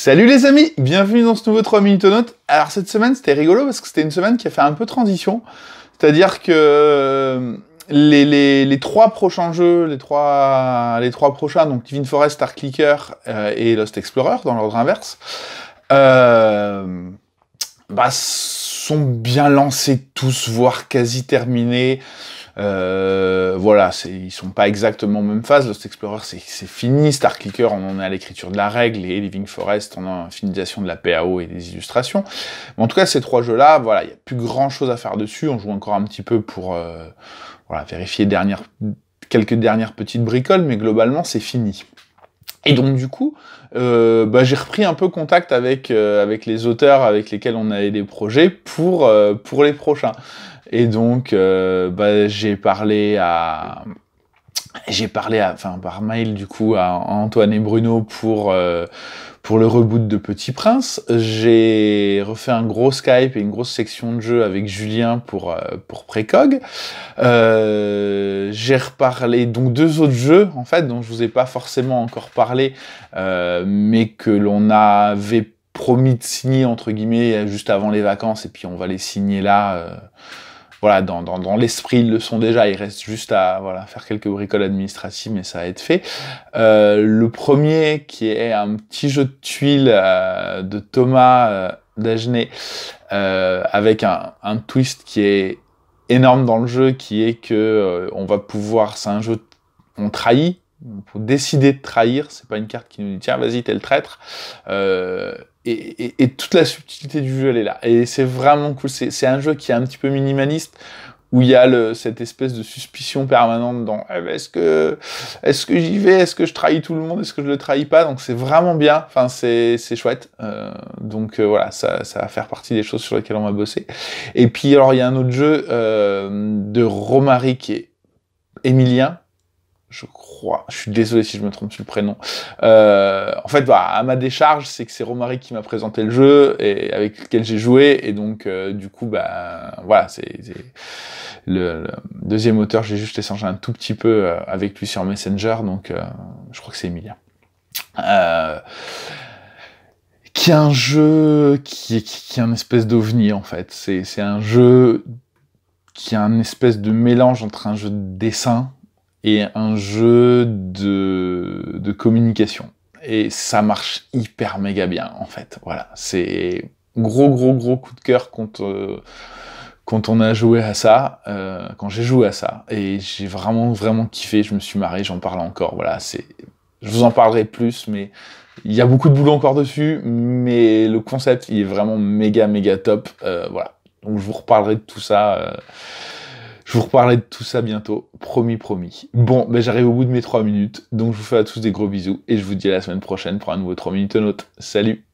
Salut les amis, bienvenue dans ce nouveau 3 minutes aux Alors cette semaine c'était rigolo parce que c'était une semaine qui a fait un peu transition. C'est-à-dire que euh, les, trois prochains jeux, les trois, les trois prochains, donc Divine Forest, Star Clicker euh, et Lost Explorer dans l'ordre inverse, euh, bah, sont bien lancés tous, voire quasi terminés. Euh, voilà, ils sont pas exactement en même phase. Lost Explorer, c'est fini. Star Clicker, on en est à l'écriture de la règle. Et Living Forest, on en a finalisation de la PAO et des illustrations. Mais en tout cas, ces trois jeux-là, voilà, il n'y a plus grand-chose à faire dessus. On joue encore un petit peu pour euh, voilà, vérifier dernière, quelques dernières petites bricoles, mais globalement, c'est fini. Et donc du coup, euh, bah, j'ai repris un peu contact avec, euh, avec les auteurs avec lesquels on avait des projets pour, euh, pour les prochains. Et donc, bah, j'ai parlé à, j'ai parlé enfin, par mail du coup à Antoine et Bruno pour, euh, pour le reboot de Petit Prince. J'ai refait un gros Skype et une grosse section de jeu avec Julien pour, euh, pour Euh, j'ai reparlé donc deux autres jeux en fait dont je vous ai pas forcément encore parlé, euh, mais que l'on avait promis de signer entre guillemets juste avant les vacances et puis on va les signer là euh, voilà, dans, dans, dans l'esprit, ils le sont déjà. Il reste juste à voilà, faire quelques bricoles administratives, mais ça va être fait. Euh, le premier, qui est un petit jeu de tuiles euh, de Thomas euh, euh, avec un, un, twist qui est énorme dans le jeu, qui est que on va pouvoir, c'est un jeu, on trahit, pour décider de trahir, c'est pas une carte qui nous dit tiens vas-y t'es le traître et, toute la subtilité du jeu, elle est là. Et c'est vraiment cool. C'est un jeu qui est un petit peu minimaliste, où il y a cette espèce de suspicion permanente dans eh ben, est-ce que, est que j'y vais Est-ce que je trahis tout le monde Est-ce que je le trahis pas Donc c'est vraiment bien. Enfin, c'est chouette. Euh, donc euh, voilà, ça, ça va faire partie des choses sur lesquelles on va bosser. Et puis, alors, il y a un autre jeu euh, de Romaric qui est Emilien, je crois. Je suis désolé si je me trompe sur le prénom. Euh, en fait, bah, à ma décharge, c'est que c'est Romaric qui m'a présenté le jeu et avec lequel j'ai joué. Et donc, euh, du coup, bah, voilà, c'est le, deuxième auteur. J'ai juste échangé un tout petit peu euh, avec lui sur Messenger. Donc, euh, je crois que c'est Emilia. qui est un jeu qui est, qui est un espèce d'ovni, en fait. C'est un jeu qui a un espèce de mélange entre un jeu de dessin et un jeu de, communication. Et ça marche hyper méga bien, en fait. Voilà, c'est gros, gros, gros coup de cœur quand euh, quand on a joué à ça, euh, quand j'ai joué à ça, et j'ai vraiment vraiment kiffé, je me suis marré, j'en parle encore. Voilà, c'est, je vous en parlerai plus, mais il y a beaucoup de boulot encore dessus, mais le concept il est vraiment méga méga top. Euh, voilà, donc je vous reparlerai de tout ça. Je vous reparlerai de tout ça bientôt, promis, promis. Bon, ben j'arrive au bout de mes 3 minutes, donc je vous fais à tous des gros bisous et je vous dis à la semaine prochaine pour un nouveau 3 minutes note. Salut